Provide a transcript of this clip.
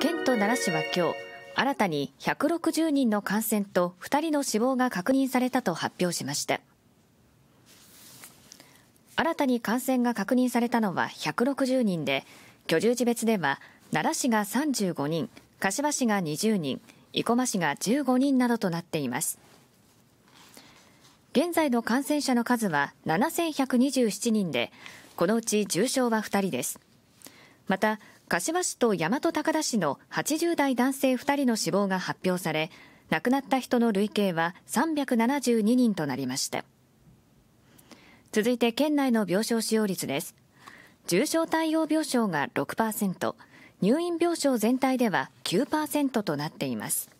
県と奈良市は今日新たに160人の感染と2人の死亡が確認されたと発表しました新たに感染が確認されたのは160人で居住地別では奈良市が35人柏市が20人生駒市が15人などとなっています現在の感染者の数は7127人でこのうち重症は2人ですまた柏市と大和高田市の80代男性2人の死亡が発表され、亡くなった人の累計は372人となりました。続いて県内の病床使用率です。重症対応病床が6%、入院病床全体では9%となっています。